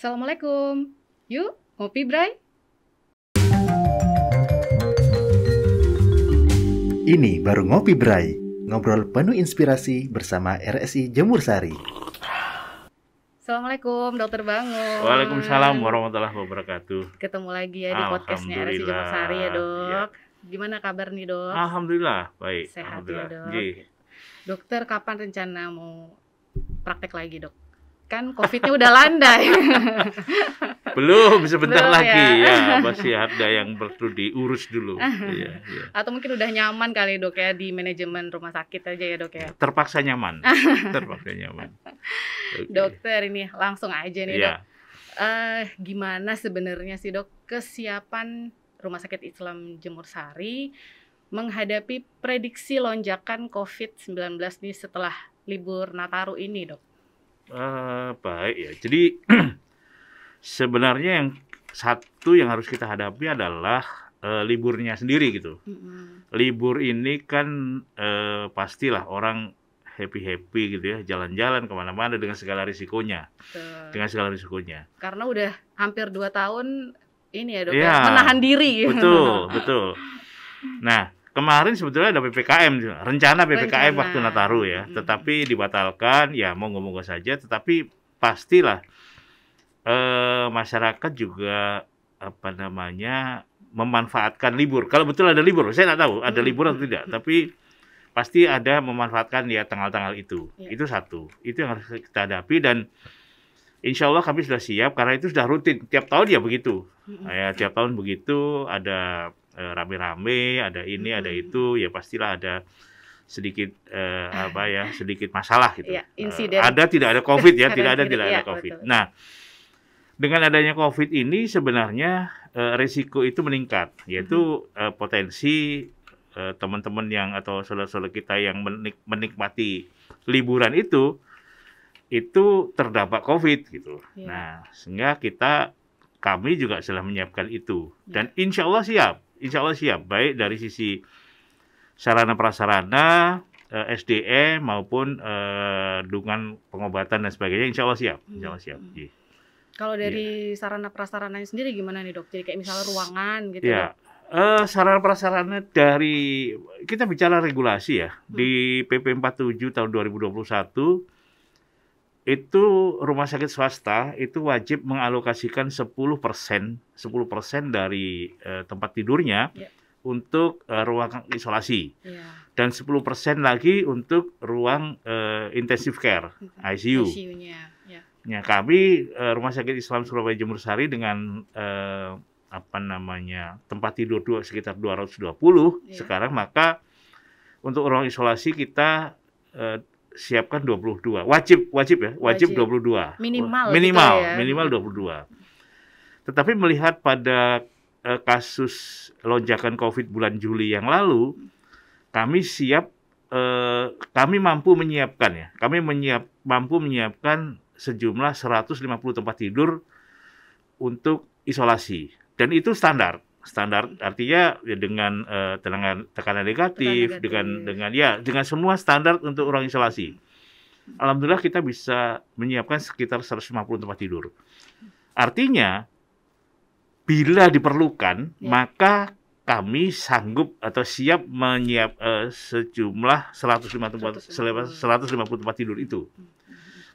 Assalamualaikum. Yuk, ngopi Bray. Ini baru ngopi Bray, ngobrol penuh inspirasi bersama RSI Jemur Sari. Assalamualaikum Dokter Bangun. Waalaikumsalam warahmatullahi wabarakatuh. Ketemu lagi ya di podcastnya RSI Jemur Sari ya dok. Ya. Gimana kabar nih dok? Alhamdulillah baik. Sehat ya, Alhamdulillah. ya dok. G. Dokter kapan rencana mau praktek lagi dok? kan covid covidnya udah landai belum sebentar belum, lagi ya. ya masih ada yang perlu diurus dulu ya, ya. atau mungkin udah nyaman kali dok ya di manajemen rumah sakit aja ya dok ya terpaksa nyaman terpaksa nyaman okay. dokter ini langsung aja nih ya. dok uh, gimana sebenarnya sih dok kesiapan rumah sakit Islam Jemur Sari menghadapi prediksi lonjakan COVID-19 nih setelah libur Nataru ini dok uh, baik ya. Jadi sebenarnya yang satu yang harus kita hadapi adalah uh, liburnya sendiri gitu. Mm-hmm. Libur ini kan uh, pastilah orang happy happy gitu ya, jalan-jalan kemana-mana dengan segala risikonya, Betul. dengan segala risikonya. Karena udah hampir dua tahun ini ya dok, ya, iya. menahan diri. Betul betul. Nah kemarin sebetulnya ada PPKM rencana PPKM rencana. waktu Nataru ya hmm. tetapi dibatalkan ya mau ngomong saja tetapi pastilah eh, masyarakat juga apa namanya memanfaatkan libur kalau betul ada libur saya nggak tahu ada hmm. libur atau tidak hmm. tapi pasti ada memanfaatkan ya tanggal-tanggal itu ya. itu satu itu yang harus kita hadapi dan Insya Allah kami sudah siap karena itu sudah rutin tiap tahun ya begitu hmm. ya tiap tahun begitu ada Eh, rame-rame, ada ini, hmm. ada itu, ya pastilah ada sedikit eh, apa ya, sedikit masalah gitu. Ya, insiden. ada tidak ada COVID ya, tidak ada iya, tidak ada ya, COVID. Betul. Nah, dengan adanya COVID ini sebenarnya uh, eh, risiko itu meningkat, yaitu hmm. uh, potensi eh, teman-teman yang atau saudara-saudara kita yang menik menikmati liburan itu itu terdampak COVID gitu. Ya. Nah, sehingga kita kami juga sudah menyiapkan itu dan iya. insya Allah siap insya Allah siap baik dari sisi sarana prasarana eh, SDM e maupun eh, dukungan pengobatan dan sebagainya insya Allah siap insya Allah siap hmm. yeah. Iya. kalau iya. dari yeah. sarana prasarananya sendiri gimana nih dok jadi kayak misalnya ruangan gitu yeah. ya Uh, sarana prasarana dari kita bicara regulasi ya hmm. di PP 47 tahun 2021 itu rumah sakit swasta itu wajib mengalokasikan 10%, 10% dari uh, tempat tidurnya yeah. untuk uh, ruang isolasi. Yeah. Dan 10% lagi untuk ruang uh, intensive care, hmm. ICU. ICU yeah. Ya, kami uh, Rumah Sakit Islam Surabaya Jemur Sari dengan uh, apa namanya? tempat tidur dua sekitar 220 yeah. sekarang maka untuk ruang isolasi kita uh, siapkan 22. Wajib wajib ya, wajib, wajib. 22. Minimal gitu minimal ya. minimal 22. Tetapi melihat pada uh, kasus lonjakan Covid bulan Juli yang lalu, kami siap uh, kami mampu menyiapkan ya. Kami menyiap mampu menyiapkan sejumlah 150 tempat tidur untuk isolasi dan itu standar standar artinya ya dengan uh, tekanan negatif, dengan dengan ya dengan semua standar untuk orang isolasi. Alhamdulillah kita bisa menyiapkan sekitar 150 tempat tidur. Artinya bila diperlukan ya. maka kami sanggup atau siap menyiap uh, sejumlah 105 tempat 150 tempat tidur itu. Hmm.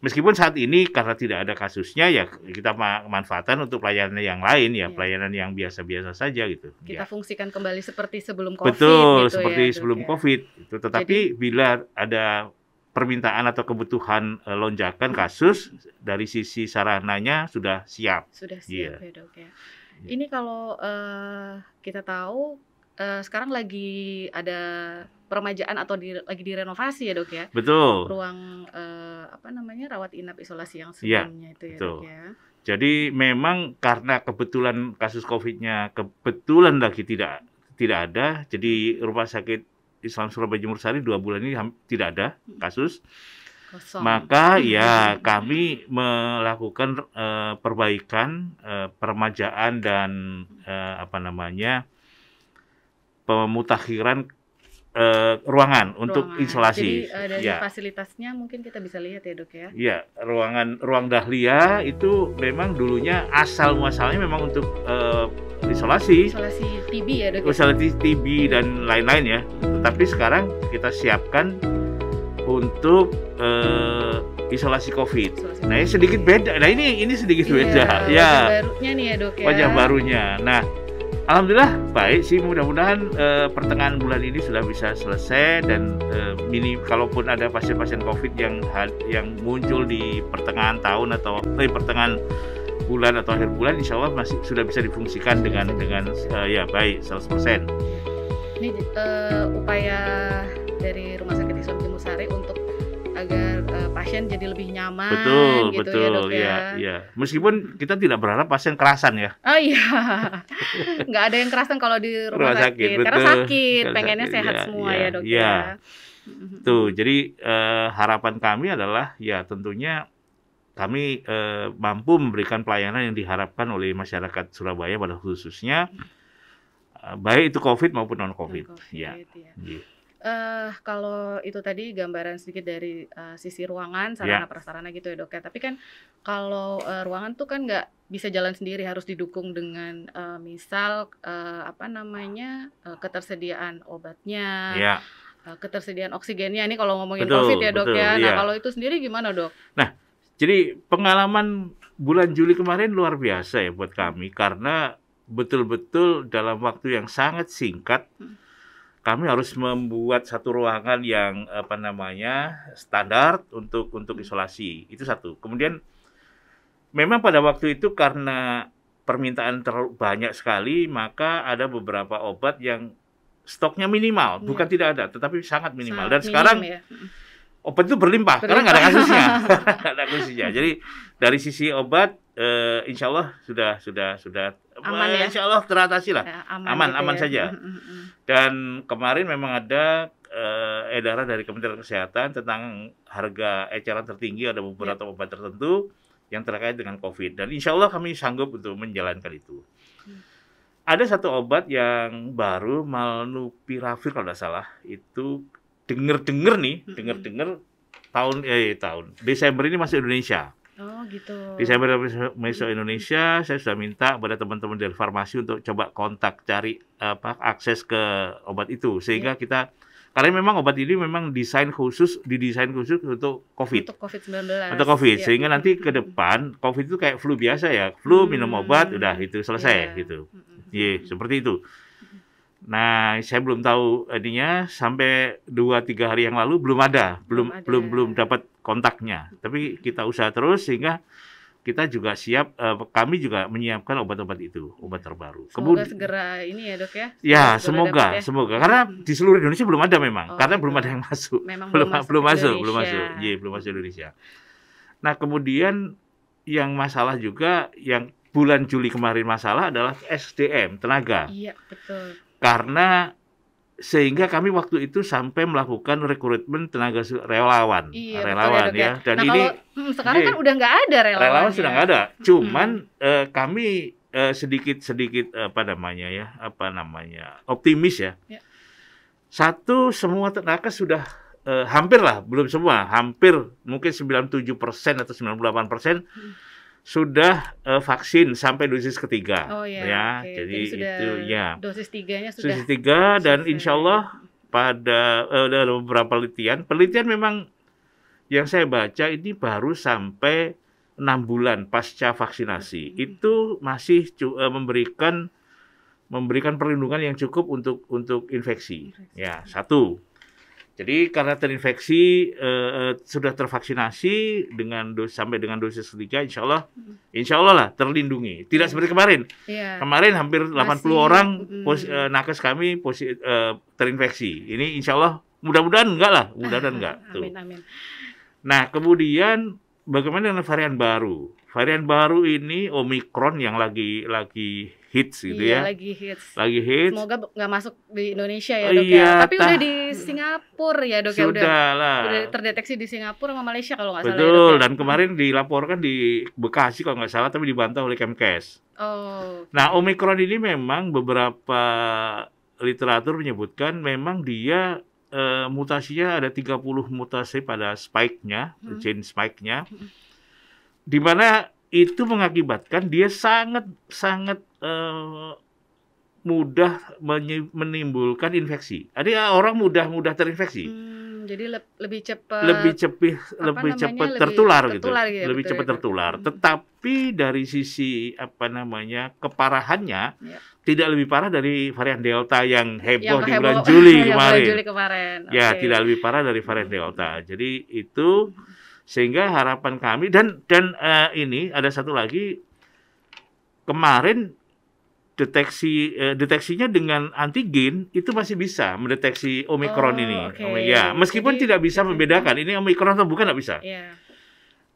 Meskipun saat ini karena tidak ada kasusnya ya kita manfaatkan untuk pelayanan yang lain ya, ya. pelayanan yang biasa-biasa saja gitu. Kita ya. fungsikan kembali seperti sebelum Covid Betul, gitu ya, seperti ya, sebelum ya. Covid. Itu tetapi Jadi, bila ada permintaan atau kebutuhan e, lonjakan kasus dari sisi sarananya sudah siap. Sudah siap yeah. ya, Dok ya. Iya. Ini kalau uh, kita tahu uh, sekarang lagi ada peremajaan atau di, lagi direnovasi ya dok ya. Betul. Ruang uh, apa namanya rawat inap isolasi yang iya, sebelumnya ya, itu ya betul. dok ya. Jadi memang karena kebetulan kasus COVID-nya kebetulan lagi tidak tidak ada, jadi rumah sakit Islam Surabaya Jemur Sari dua bulan ini tidak ada kasus. Kosong. Maka ya kami melakukan uh, perbaikan, uh, permajaan dan uh, apa namanya pemutakhiran uh, eh, ruangan, ruangan untuk isolasi. Jadi uh, dari ya. fasilitasnya mungkin kita bisa lihat ya dok ya. Iya, ruangan ruang dahlia itu memang dulunya asal muasalnya memang untuk uh, eh, isolasi. Isolasi TB ya dok. Ya? Isolasi TB dan lain-lain ya. Tetapi sekarang kita siapkan untuk uh, isolasi COVID. Isolasi nah ini sedikit beda. Nah ini ini sedikit iya, beda. Ya. Wajah barunya nih ya dok ya. Wajah barunya. Nah Alhamdulillah baik sih mudah-mudahan uh, pertengahan bulan ini sudah bisa selesai dan uh, eh, mini kalaupun ada pasien-pasien COVID yang yang muncul di pertengahan tahun atau eh, pertengahan bulan atau akhir bulan Insya Allah masih sudah bisa difungsikan dengan dengan uh, ya baik 100%. Ini uh, upaya dari Rumah Sakit Islam Timur Sari untuk agar uh, pasien jadi lebih nyaman betul, gitu ya, betul, iya, ya dok ya. Iya, iya. Meskipun kita tidak berharap pasien kerasan ya. Oh iya. nggak ada yang kerasan kalau di rumah, rumah sakit, sakit. Betul. karena sakit, pengennya sakit, sehat ya, semua ya, ya dok iya. ya. Tuh, jadi uh, harapan kami adalah ya tentunya kami eh, mampu memberikan pelayanan yang diharapkan oleh masyarakat Surabaya pada khususnya eh, baik itu COVID maupun non COVID. Non -COVID ya. ya. Uh, kalau itu tadi gambaran sedikit dari uh, sisi ruangan iya. sarana yeah. prasarana gitu ya dok ya. Tapi kan kalau uh, ruangan tuh kan nggak bisa jalan sendiri harus didukung dengan uh, misal uh, apa namanya uh, ketersediaan obatnya, yeah. Iya. uh, ketersediaan oksigennya. Ini kalau ngomongin betul, COVID ya dok betul, ya. Nah yeah. kalau itu sendiri gimana dok? Nah jadi pengalaman bulan Juli kemarin luar biasa ya buat kami karena betul-betul dalam waktu yang sangat singkat. Hmm kami harus membuat satu ruangan yang apa namanya standar untuk untuk isolasi itu satu kemudian memang pada waktu itu karena permintaan terlalu banyak sekali maka ada beberapa obat yang stoknya minimal ya. bukan tidak ada tetapi sangat minimal sangat dan minim, sekarang ya. Hmm. obat itu berlimpah, berlimpah. karena nggak ada kasusnya nggak ada kasusnya jadi dari sisi obat uh, eh, insya Allah sudah sudah sudah aman uh, ya? insya Allah teratasi lah ya, aman aman, gitu aman ya. saja mm, mm, mm. dan kemarin memang ada uh, edaran dari Kementerian Kesehatan tentang harga eceran tertinggi ada beberapa ya. obat tertentu yang terkait dengan COVID dan insya Allah kami sanggup untuk menjalankan itu hmm. Ada satu obat yang baru malnupiravir kalau tidak salah itu denger-denger nih, hmm. denger-denger tahun eh tahun Desember ini masih Indonesia Oh gitu. Desainer Meso Indonesia, saya sudah minta kepada teman-teman dari farmasi untuk coba kontak cari apa akses ke obat itu sehingga yeah. kita karena memang obat ini memang desain khusus didesain khusus untuk COVID. Untuk COVID-19. Untuk COVID. Iya. Sehingga nanti ke depan COVID itu kayak flu biasa ya. Flu hmm. minum obat udah itu selesai yeah. gitu. Hmm. Iya, yeah, seperti itu. Nah, saya belum tahu adinya sampai dua tiga hari yang lalu belum ada, belum belum ada. belum, belum dapat kontaknya. Tapi kita usaha terus sehingga kita juga siap uh, kami juga menyiapkan obat-obat itu obat terbaru. Semoga Kemudian, segera ini ya dok ya. ya semoga ya semoga ya. semoga karena hmm. di seluruh Indonesia belum ada memang oh, karena itu. belum ada yang masuk. Memang belum masuk belum masuk Indonesia. belum masuk iya belum masuk Indonesia. Nah kemudian yang masalah juga yang bulan Juli kemarin masalah adalah SDM tenaga. Iya betul karena sehingga kami waktu itu sampai melakukan rekrutmen tenaga relawan, iya, ya, relawan ya. ya. Dan nah, ini kalau, hmm, sekarang ini, iya. kan udah nggak ada relawan. Relawan ya. sudah nggak ada. Cuman hmm. hmm. eh, kami eh, sedikit sedikit apa namanya ya, apa namanya optimis ya. ya. Satu semua tenaga sudah eh, hampir lah, belum semua, hampir mungkin 97 persen atau 98 persen. Hmm sudah uh, vaksin sampai dosis ketiga oh, iya, ya, ya. Okay. jadi, jadi sudah itu ya dosis tiganya sudah dosis tiga dan sudah. insya Allah pada uh, eh, dalam beberapa penelitian penelitian memang yang saya baca ini baru sampai enam bulan pasca vaksinasi hmm. itu masih uh, memberikan memberikan perlindungan yang cukup untuk untuk infeksi, infeksi. ya satu jadi karena terinfeksi eh, eh sudah tervaksinasi dengan dosis, sampai dengan dosis ketiga, insya Allah, hmm. insya Allah lah terlindungi. Tidak iya. seperti kemarin. Ya. Kemarin hampir Masih, 80 orang hmm. pos, uh, nakes kami pos, eh, terinfeksi. Ini insya Allah mudah-mudahan enggak lah, mudah-mudahan enggak. Tuh. Amin, amin. Nah kemudian bagaimana dengan varian baru? Varian baru ini Omikron yang lagi lagi hits gitu iya, ya. lagi hits. Lagi hits. Semoga nggak masuk di Indonesia ya, oh Dok ya. iya, ya. Tapi tah. udah di Singapura ya, Dok Sudah ya udah. Lah. Udah terdeteksi di Singapura sama Malaysia kalau nggak salah. Ya, Betul, ya, dan kemarin dilaporkan di Bekasi kalau nggak salah tapi dibantah oleh Kemkes. Oh. Nah, Omikron ini memang beberapa literatur menyebutkan memang dia e, mutasinya ada 30 mutasi pada spike-nya, hmm. gene spike-nya. Hmm. Di mana itu mengakibatkan dia sangat sangat uh, mudah menimbulkan infeksi. Jadi orang mudah-mudah terinfeksi. Hmm, jadi le lebih cepat lebih cepih lebih cepat tertular, tertular gitu. ya, lebih cepat ya, tertular. Hmm. Tetapi dari sisi apa namanya keparahannya ya. tidak lebih parah dari varian Delta yang heboh yang di bulan Juli kemarin. Juli kemarin. Okay. Ya, tidak lebih parah dari varian hmm. Delta. Jadi itu hmm sehingga harapan kami dan dan uh, ini ada satu lagi kemarin deteksi uh, deteksinya dengan antigen itu masih bisa mendeteksi omikron oh, ini. Okay. ya, meskipun Jadi, tidak bisa membedakan ini omikron atau bukan tidak bisa. Yeah.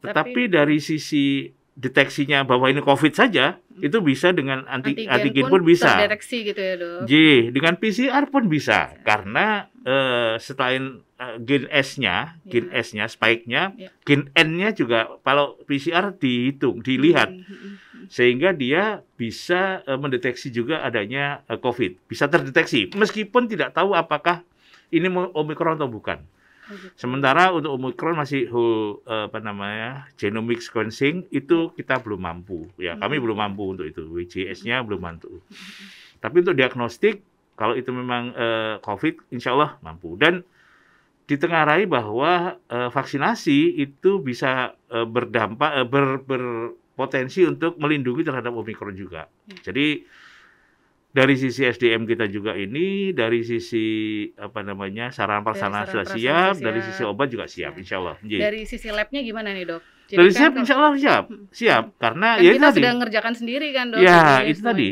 Tetapi, Tapi dari sisi deteksinya bahwa ini COVID saja hmm. itu bisa dengan anti antigen, antigen pun, pun bisa. Terdeteksi gitu ya dok. J dengan PCR pun bisa ya. karena uh, selain uh, eh, gen S-nya, ya. gen S-nya, spike-nya, ya. gen N-nya juga kalau PCR dihitung, dilihat hmm, hmm, hmm. sehingga dia bisa uh, mendeteksi juga adanya uh, COVID, bisa terdeteksi meskipun tidak tahu apakah ini omikron atau bukan. Gitu. Sementara untuk Omicron masih whole eh, apa namanya genomic sequencing itu kita belum mampu. Ya, kami hmm. belum mampu untuk itu. WGS-nya hmm. belum mampu. Tapi untuk diagnostik kalau itu memang uh, COVID, insya Allah mampu. Dan ditengarai bahwa uh, vaksinasi itu bisa uh, berdampak, uh, ber, berpotensi untuk melindungi terhadap Omikron juga. Ya. Jadi dari sisi SDM kita juga ini, dari sisi apa namanya sarana prasarana sudah siap, siap, dari sisi obat juga siap, insya Allah. Iya. Dari sisi labnya gimana nih dok? Jadi dari kan siap, insya Allah siap, hmm. siap. Karena kan ya kita tadi, sudah ngerjakan sendiri kan dok. Ya itu semuanya. tadi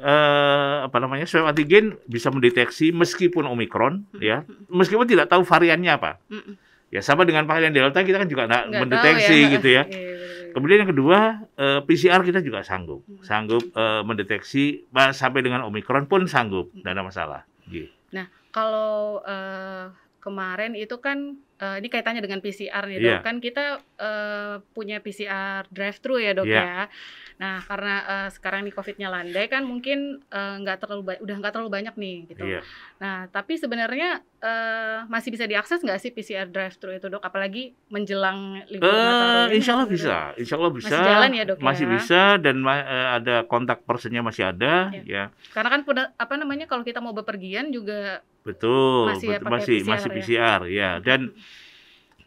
uh, apa namanya swab antigen bisa mendeteksi meskipun omikron, hmm ya, meskipun tidak tahu variannya apa. hmm Ya sama dengan varian delta kita kan juga nggak mendeteksi ya. gitu ya. Iya. Kemudian yang kedua, eh, PCR kita juga sanggup, hmm. sanggup eh, mendeteksi bah, sampai dengan Omikron pun sanggup, tidak hmm. ada masalah. Gitu. Nah, kalau eh, kemarin itu kan uh, ini kaitannya dengan PCR nih dok yeah. kan kita uh, punya PCR drive thru ya dok yeah. ya Nah karena uh, sekarang nih COVID-nya landai kan mungkin eh, nggak uh, terlalu udah nggak terlalu banyak nih gitu. Iya. Nah tapi sebenarnya uh, masih bisa diakses nggak sih PCR drive-thru itu dok? Apalagi menjelang libur uh, Natal. Insya Allah gitu. bisa, gitu. Insya Allah bisa. Masih jalan ya dok? Masih ya? bisa dan uh, ada kontak personnya masih ada iya. ya. Karena kan apa namanya kalau kita mau bepergian juga. Betul, masih ya, masih, PCR, masih ya? PCR ya dan. Hmm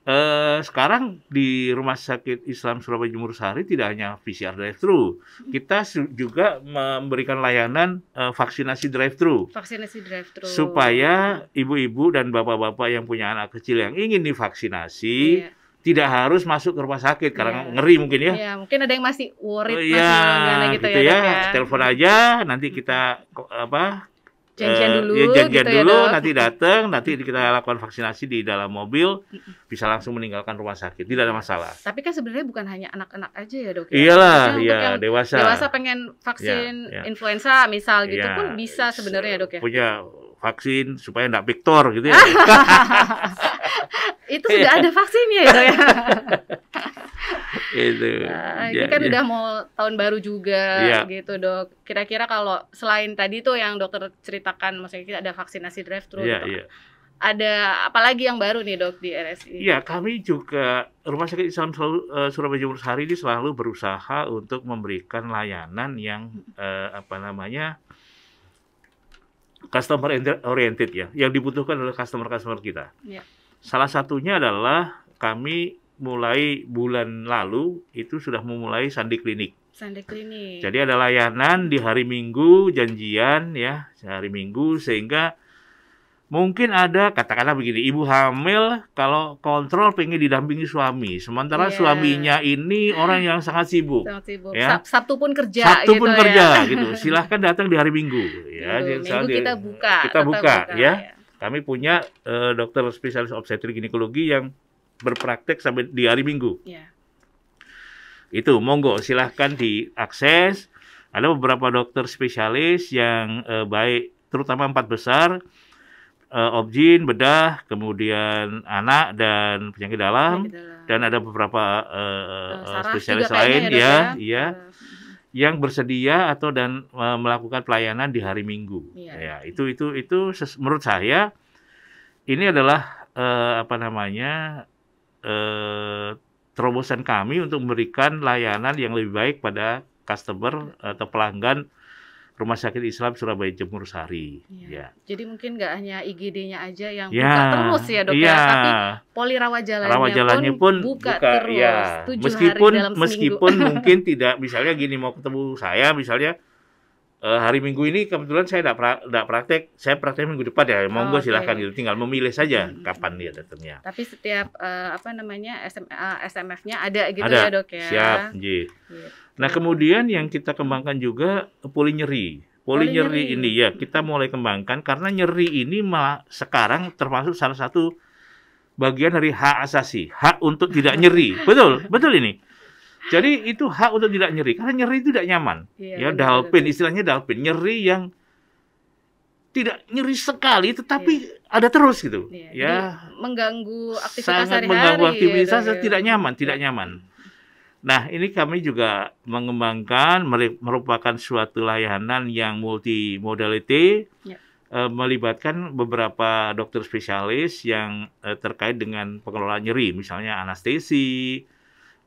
eh, sekarang di Rumah Sakit Islam Surabaya Jumur Sari tidak hanya PCR drive-thru, kita juga memberikan layanan eh, vaksinasi drive-thru. Vaksinasi drive-thru. Supaya ibu-ibu dan bapak-bapak yang punya anak kecil yang ingin divaksinasi. Yeah tidak harus masuk ke rumah sakit karena yeah. ngeri mungkin ya. Yeah, mungkin ada yang masih worried oh, iya, yeah, masih gitu, ya, gitu ya. ya Telepon aja nanti kita apa janjian eh, ya, dulu, ya, janjian gitu ya, dulu, ya, nanti datang, nanti kita lakukan vaksinasi di dalam mobil, bisa langsung meninggalkan rumah sakit, tidak ada masalah. Tapi kan sebenarnya bukan hanya anak-anak aja ya dok. Ya? Iyalah, iya dewasa. Dewasa pengen vaksin ya, ya. influenza misal gitu ya, pun bisa sebenarnya dok ya. Punya vaksin supaya tidak Victor gitu ya. Itu sudah ada vaksinnya ya dok ya. itu. Nah, ya, ini iya, kan ya. udah mau tahun baru juga ya. gitu dok. Kira-kira kalau selain tadi tuh yang dokter ceritakan, maksudnya kita ada vaksinasi drive thru ya, gitu kan, Ya. Ada apalagi yang baru nih dok di RSI? Iya kami juga Rumah Sakit Islam selalu, uh, eh, Surabaya Jumur Sari ini selalu berusaha untuk memberikan layanan yang uh, apa namanya customer oriented ya. Yang dibutuhkan oleh customer-customer kita. Ya. Salah satunya adalah kami mulai bulan lalu itu sudah memulai sandi klinik. Sandi klinik. Jadi ada layanan di hari Minggu janjian ya, hari Minggu sehingga mungkin ada katakanlah begini, ibu hamil kalau kontrol pengen didampingi suami, sementara yeah. suaminya ini orang yang sangat sibuk. Sangat sibuk. Ya. Sabtu pun kerja Sabtu gitu pun ya. kerja gitu. Silahkan datang di hari Minggu ya. Minggu, Jadi, minggu kita buka. Kita buka, buka ya. ya. Kami punya uh, dokter spesialis obstetri ginekologi yang berpraktek sampai di hari Minggu. Yeah. Itu monggo silahkan diakses. Ada beberapa dokter spesialis yang eh, baik terutama empat besar eh, objin, bedah, kemudian anak dan penyakit dalam, penyakit dalam. dan ada beberapa uh, uh, spesialis ya, lain ya, ya. ya. Uh yang bersedia atau dan uh, melakukan pelayanan di hari Minggu. Ya, ya itu itu itu menurut saya ini adalah Uh, apa namanya eh, terobosan kami untuk memberikan layanan yang lebih baik pada customer atau pelanggan Rumah Sakit Islam Surabaya Jemur Sari. Ya. ya. Jadi mungkin nggak hanya IGD-nya aja yang ya. buka terus ya dok ya, iya. tapi poli rawajalannya, jalannya pun, pun buka, buka terus. Ya. meskipun hari dalam meskipun mungkin tidak misalnya gini mau ketemu saya misalnya Eh, hari Minggu ini kebetulan saya tidak pra, praktek, saya praktek minggu depan ya. Monggo oh, okay. silahkan gitu, tinggal memilih saja hmm. kapan dia datangnya. Tapi setiap uh, apa namanya SM, uh, eh, SMF-nya ada gitu ada. ya dok ya. Siap, gitu. Nah kemudian yang kita kembangkan juga poli nyeri. Poli, nyeri, nyeri ini ya kita mulai kembangkan karena nyeri ini malah sekarang termasuk salah satu bagian dari hak asasi, hak untuk tidak nyeri. betul, betul ini. Jadi itu hak untuk tidak nyeri karena nyeri itu tidak nyaman. Iya, ya dalpin istilahnya dalpin nyeri yang tidak nyeri sekali tetapi iya. ada terus gitu. Iya. Ya mengganggu aktivitas sangat mengganggu iya, aktivitas iya, iya. tidak nyaman, tidak nyaman. Nah, ini kami juga mengembangkan merupakan suatu layanan yang multimodality iya. melibatkan beberapa dokter spesialis yang eh, terkait dengan pengelolaan nyeri, misalnya anestesi,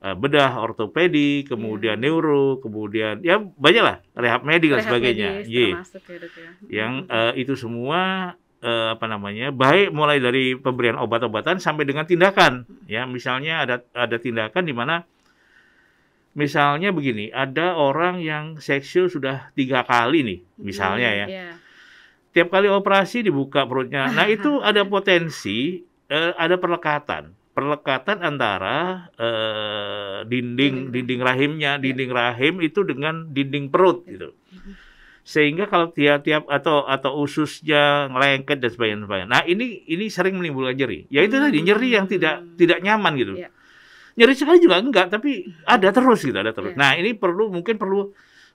Eh, bedah, ortopedi, iya. kemudian yeah. neuro, kemudian ya banyaklah rehab medik dan sebagainya. Medis, yeah. Iya. ya, ya. Mm-hmm. Yang uh, itu semua uh, apa namanya baik mulai dari pemberian obat-obatan sampai dengan tindakan mm-hmm. ya misalnya ada ada tindakan di mana misalnya begini ada orang yang seksual sudah tiga kali nih mm-hmm. misalnya yeah, ya yeah. tiap kali operasi dibuka perutnya nah itu ada potensi uh, ada perlekatan perlekatan antara uh, dinding dinding rahimnya, iya. dinding rahim itu dengan dinding perut iya. gitu. Sehingga kalau tiap-tiap atau atau ususnya lengket dan sebagainya, Nah, ini ini sering menimbulkan nyeri. Ya itu tadi hmm. nyeri yang tidak tidak nyaman gitu. Iya. Nyeri sekali juga enggak, tapi ada terus gitu, ada terus. Nah, ini perlu mungkin perlu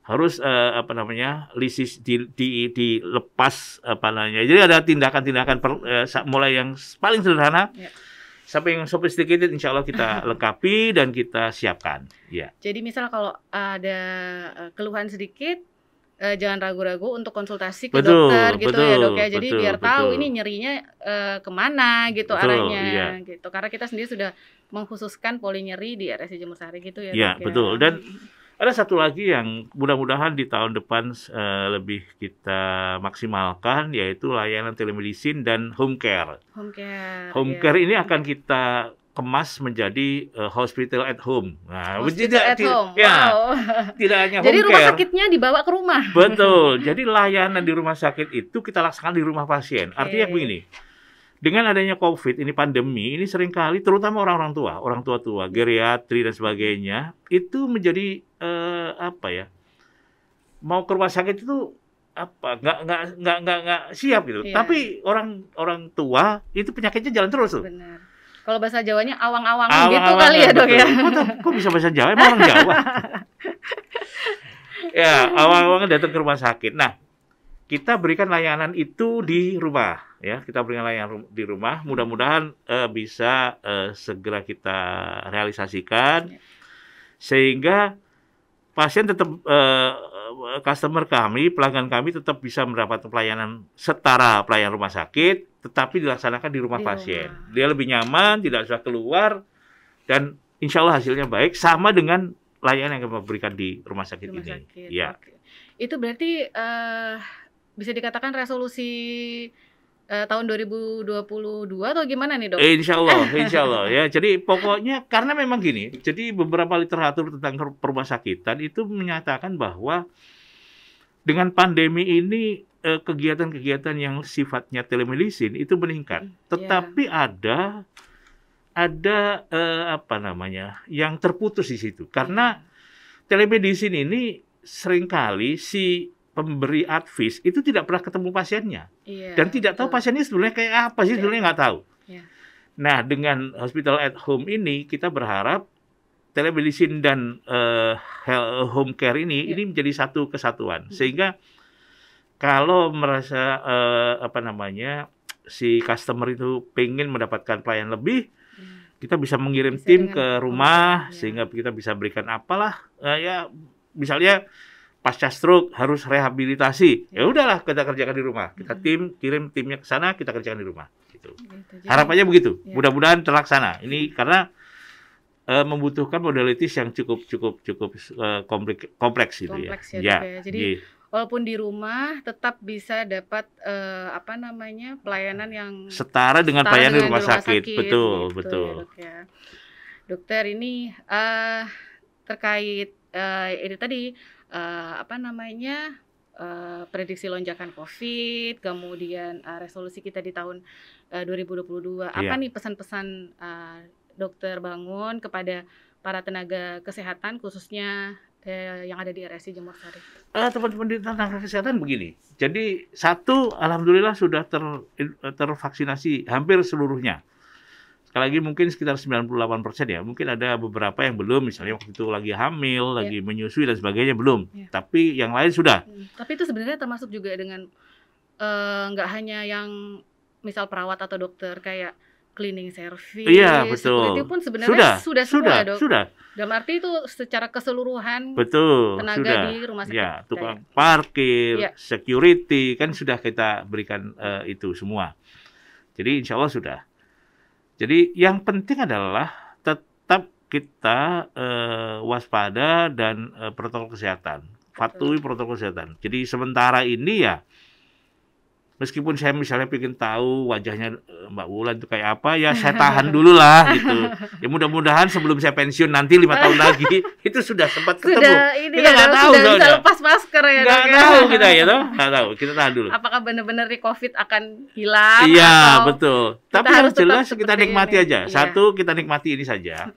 harus uh, apa namanya lisis di, di, lepas apa namanya jadi ada tindakan-tindakan uh, mulai yang paling sederhana yeah sampai yang sophisticated insya Allah kita lengkapi dan kita siapkan. Ya. Jadi misal kalau ada eh, keluhan sedikit eh, jangan ragu-ragu untuk konsultasi ke betul, dokter gitu betul, ya dok ya jadi betul, biar tahu ini nyerinya eh, kemana gitu betul, arahnya iya. gitu karena kita sendiri sudah mengkhususkan poli nyeri di RSI Jemur Sari gitu ya, ya ya betul dan ada satu lagi yang mudah-mudahan di tahun depan uh, lebih kita maksimalkan yaitu layanan telemedicine dan home care. Home care. Home yeah. care ini akan kita kemas menjadi uh, hospital at home. Nah, hospital tidak, at tidak, home. Ya, wow. Tidak hanya home Jadi care. rumah sakitnya dibawa ke rumah. Betul. Jadi layanan di rumah sakit itu kita laksanakan di rumah pasien. Okay. Artinya begini. Dengan adanya COVID, ini pandemi, ini seringkali terutama orang-orang tua, orang tua-tua, geriatri dan sebagainya, itu menjadi eh, apa ya mau ke rumah sakit itu apa nggak nggak nggak nggak nggak siap gitu. Iya. Tapi orang orang tua itu penyakitnya jalan terus tuh. Kalau bahasa Jawanya awang-awang gitu awang kali ya gitu. dok ya. Kok, bisa bahasa Jawa? Emang orang Jawa. ya awang-awang kan datang ke rumah sakit. Nah kita berikan layanan itu di rumah ya kita berikan layanan di rumah mudah-mudahan uh, bisa uh, segera kita realisasikan ya. sehingga pasien tetap uh, customer kami, pelanggan kami tetap bisa mendapat pelayanan setara pelayanan rumah sakit, tetapi dilaksanakan di rumah di pasien. Rumah. Dia lebih nyaman, tidak usah keluar, dan insya Allah hasilnya baik, sama dengan layanan yang kami berikan di rumah sakit rumah ini. Sakit. Ya. Itu berarti uh, bisa dikatakan resolusi uh, tahun 2022 atau gimana nih dok? Insya Allah, insya Allah ya. Jadi pokoknya karena memang gini, jadi beberapa literatur tentang rumah sakitan itu menyatakan bahwa dengan pandemi ini eh, kegiatan-kegiatan yang sifatnya telemedicine itu meningkat, hmm, iya. tetapi yeah. ada ada uh, apa namanya yang terputus di situ karena hmm. telemedicine ini seringkali si pemberi advis itu tidak pernah ketemu pasiennya yeah, dan tidak tahu pasiennya sebenarnya kayak apa sih yeah. sebenarnya nggak tahu. Yeah. Nah dengan hospital at home ini kita berharap telemedicine dan uh, home care ini yeah. ini menjadi satu kesatuan sehingga kalau merasa uh, apa namanya si customer itu pengen mendapatkan pelayan lebih mm. kita bisa mengirim bisa tim ke rumah ya. sehingga kita bisa berikan apalah uh, ya misalnya pasca stroke harus rehabilitasi. Ya udahlah kita kerjakan di rumah. Kita hmm. tim kirim timnya ke sana, kita kerjakan di rumah. Gitu. gitu Harapannya begitu. Ya. Mudah-mudahan terlaksana. Ini karena eh, membutuhkan modalitas yang cukup cukup cukup eh, kompleks kompleks gitu ya. kompleks ya. ya, ya. Jadi yeah. Gitu. walaupun di rumah tetap bisa dapat uh, apa namanya pelayanan yang setara dengan setara pelayanan dengan rumah, rumah sakit. sakit. Betul, gitu, ya, betul. Ya, dok, ya. Dokter ini uh, terkait uh, ini tadi uh, apa namanya uh, prediksi lonjakan COVID, kemudian uh, resolusi kita di tahun uh, 2022. Iya. Apa nih pesan-pesan uh, dokter Bangun kepada para tenaga kesehatan khususnya eh, yang ada di RSI Jemur Sari? Uh, teman-teman di tenaga kesehatan begini. Jadi satu, alhamdulillah sudah ter, tervaksinasi hampir seluruhnya sekali lagi mungkin sekitar 98% ya. Mungkin ada beberapa yang belum misalnya waktu itu lagi hamil, yeah. lagi menyusui dan sebagainya belum. Yeah. Tapi yang lain sudah. Hmm. Tapi itu sebenarnya termasuk juga dengan eh, nggak uh, hanya yang misal perawat atau dokter kayak cleaning service. Iya, betul. Itu pun sebenarnya sudah sudah sudah, dok. sudah. Dalam arti itu secara keseluruhan betul, tenaga sudah. di rumah sakit. Ya, tukang kayak. Gitu. parkir, ya. security kan sudah kita berikan uh, itu semua. Jadi insya Allah sudah. Jadi yang penting adalah tetap kita uh, waspada dan uh, protokol kesehatan, patuhi protokol kesehatan. Jadi sementara ini ya meskipun saya misalnya ingin tahu wajahnya eh, Mbak Wulan itu kayak apa ya saya tahan dulu lah gitu ya mudah-mudahan sebelum saya pensiun nanti lima tahun lagi itu sudah sempat ketemu sudah, ini kita ya, nggak ya, tahu sudah bisa lepas masker ya nggak ya. tahu kita ya toh nggak tahu kita tahan dulu apakah benar-benar di covid akan hilang iya betul tapi harus jelas kita nikmati ini. aja iya. satu kita nikmati ini saja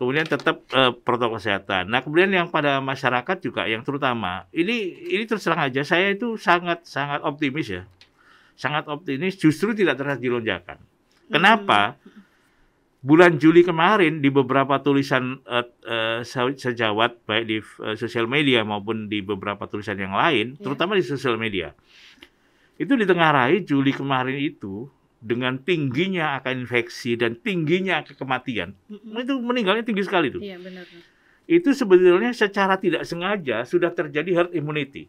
kemudian tetap uh, protokol kesehatan. Nah, kemudian yang pada masyarakat juga yang terutama, ini ini terus terang aja saya itu sangat sangat optimis ya sangat optimis justru tidak terasa lonjakan. Hmm. Kenapa? Hmm. Bulan Juli kemarin di beberapa tulisan uh, uh, sejawat baik di uh, sosial media maupun di beberapa tulisan yang lain, yeah. terutama di sosial media. Itu ditengarai Juli kemarin itu dengan tingginya akan infeksi dan tingginya angka kematian. -hmm. Itu meninggalnya tinggi sekali tuh. Iya, benar. Itu sebetulnya secara tidak sengaja sudah terjadi herd immunity.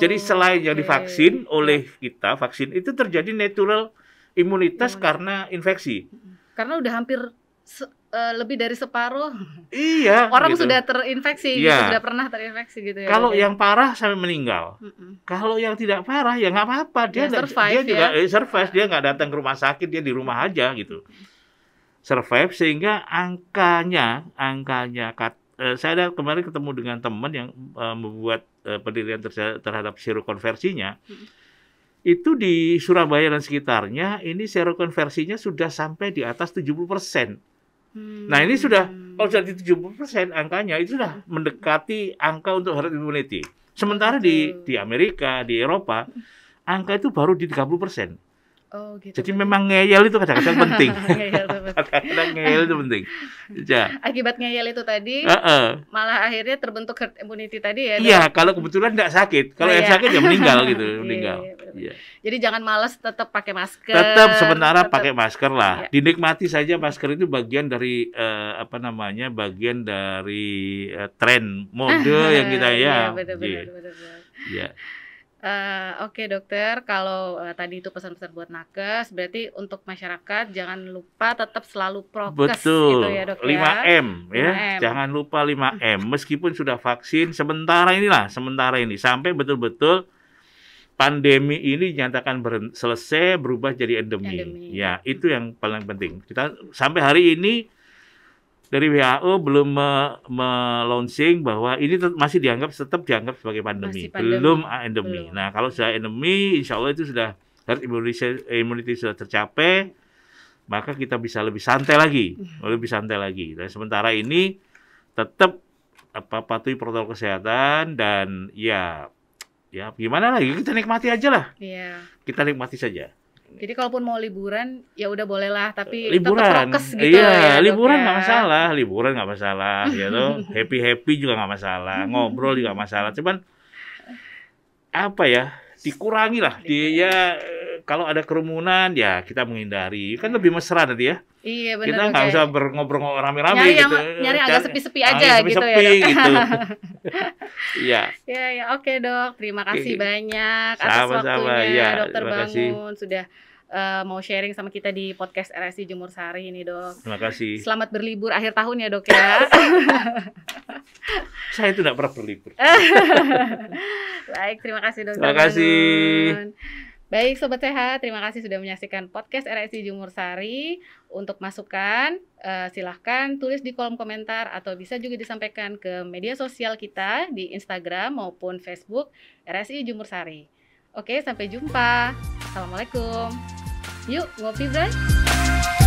Jadi selain okay. yang divaksin oleh kita, vaksin itu terjadi natural imunitas oh, karena infeksi. Karena udah hampir se uh, lebih dari separuh. Iya. Orang gitu. sudah terinfeksi, iya. sudah pernah terinfeksi gitu ya. Kalau yang parah sampai meninggal. Mm -mm. Kalau yang tidak parah ya nggak apa-apa, dia ya, survive, dia ya. juga eh, survive, dia nggak datang ke rumah sakit, dia di rumah aja gitu. Survive sehingga angkanya, angkanya kat, eh, saya ada kemarin ketemu dengan teman yang eh, membuat Eh, pendirian terhadap serokonversinya, konversinya hmm. itu di Surabaya dan sekitarnya ini konversinya sudah sampai di atas 70 persen. Hmm. Nah ini sudah kalau sudah di 70 persen angkanya itu sudah hmm. mendekati angka untuk herd immunity. Sementara di di Amerika, di Eropa, angka itu baru di 30 persen. Oh, gitu. Jadi memang ngeyel itu kadang-kadang penting. kadang ngeyel itu penting ya. akibat ngeyel itu tadi uh -uh. malah akhirnya terbentuk herd immunity tadi ya iya kalau kebetulan nggak sakit kalau iya. yang sakit ya meninggal gitu iya, meninggal iya, iya, jadi jangan malas tetap pakai masker tetap sementara tetep. pakai masker lah dinikmati saja masker itu bagian dari uh, apa namanya bagian dari uh, tren mode yang kita ya iya, benar, benar, benar, benar. Ya. Eh, oke okay, dokter, kalau uh, tadi itu pesan-pesan buat nakes, berarti untuk masyarakat jangan lupa tetap selalu prokes gitu Betul. gitu ya dok 5M ya. 5M. Ya. jangan lupa 5M. Meskipun sudah vaksin, sementara inilah, sementara ini sampai betul-betul pandemi ini dinyatakan selesai berubah jadi endemi. endemi. Ya, itu yang paling penting. Kita sampai hari ini dari WHO belum me bahwa ini masih dianggap tetap dianggap sebagai pandemi, pandemi. belum endemi. Belum. Nah, kalau sudah endemi, insya Allah itu sudah herd immunity sudah tercapai, maka kita bisa lebih santai lagi, hmm. lebih santai lagi. Dan sementara ini tetap apa patuhi protokol kesehatan dan ya ya gimana lagi kita nikmati aja lah. Yeah. Kita nikmati saja. Jadi kalaupun mau liburan ya udah bolehlah tapi liburan. tetap gitu iya, ya. liburan ya. nggak masalah, liburan nggak masalah ya tuh. Happy-happy juga nggak masalah, ngobrol juga masalah. Cuman apa ya? Dikurangi lah dia ya kalau ada kerumunan ya kita menghindari. Kan lebih mesra nanti ya. Iya benar. Kita nggak ya. usah berngobrol rame-rame ramai gitu. Yang, nyari agak sepi-sepi aja gitu ya. Sepi, gitu. Iya. Iya, ya, oke dok. Terima kasih okay. Iya. banyak atas sama, waktunya Ya, dokter Bangun sudah uh, mau sharing sama kita di podcast RSI Jumur Sari ini dok. Terima kasih. Selamat berlibur akhir tahun ya dok ya. Saya tidak pernah berlibur. Baik, terima kasih dok. Terima kasih. Bangun. Baik Sobat Sehat, terima kasih sudah menyaksikan podcast RSI Jumur Sari. Untuk masukan, uh, eh, silahkan tulis di kolom komentar atau bisa juga disampaikan ke media sosial kita di Instagram maupun Facebook RSI Jumur Sari. Oke, sampai jumpa. Assalamualaikum. Yuk, ngopi, Bray!